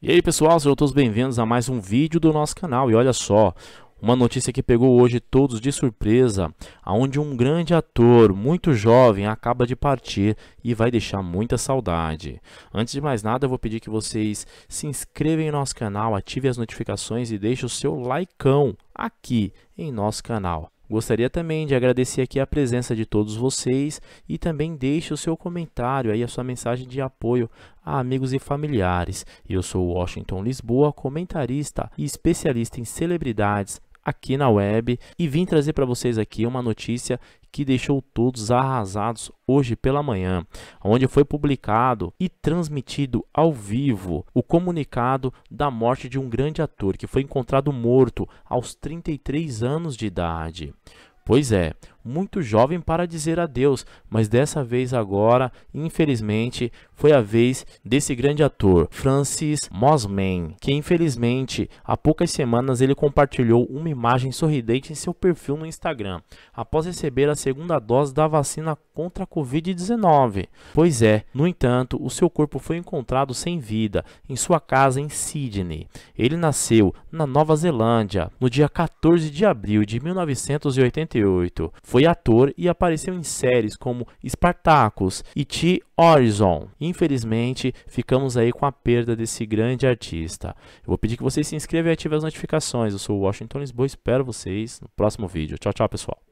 E aí pessoal, sejam todos bem-vindos a mais um vídeo do nosso canal. E olha só, uma notícia que pegou hoje todos de surpresa, aonde um grande ator, muito jovem, acaba de partir e vai deixar muita saudade. Antes de mais nada, eu vou pedir que vocês se inscrevam em nosso canal, ativem as notificações e deixem o seu likeão aqui em nosso canal. Gostaria também de agradecer aqui a presença de todos vocês e também deixe o seu comentário aí, a sua mensagem de apoio a amigos e familiares. Eu sou Washington Lisboa, comentarista e especialista em celebridades, aqui na web e vim trazer para vocês aqui uma notícia que deixou todos arrasados hoje pela manhã, onde foi publicado e transmitido ao vivo o comunicado da morte de um grande ator que foi encontrado morto aos 33 anos de idade. Pois é, muito jovem para dizer adeus, mas dessa vez agora, infelizmente, foi a vez desse grande ator, Francis Mosman, que infelizmente, há poucas semanas ele compartilhou uma imagem sorridente em seu perfil no Instagram, após receber a segunda dose da vacina contra a Covid-19. Pois é, no entanto, o seu corpo foi encontrado sem vida em sua casa em Sydney. Ele nasceu na Nova Zelândia no dia 14 de abril de 1988. Foi foi ator e apareceu em séries como Spartacus e T-Horizon. Infelizmente, ficamos aí com a perda desse grande artista. Eu vou pedir que vocês se inscrevam e ativem as notificações. Eu sou o Washington Lisboa, espero vocês no próximo vídeo. Tchau, tchau, pessoal.